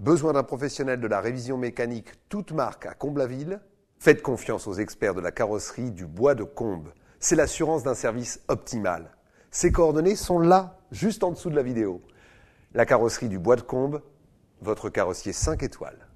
Besoin d'un professionnel de la révision mécanique toute marque à Comblaville Faites confiance aux experts de la carrosserie du bois de Combe. C'est l'assurance d'un service optimal. Ces coordonnées sont là, juste en dessous de la vidéo. La carrosserie du bois de Combe, votre carrossier 5 étoiles.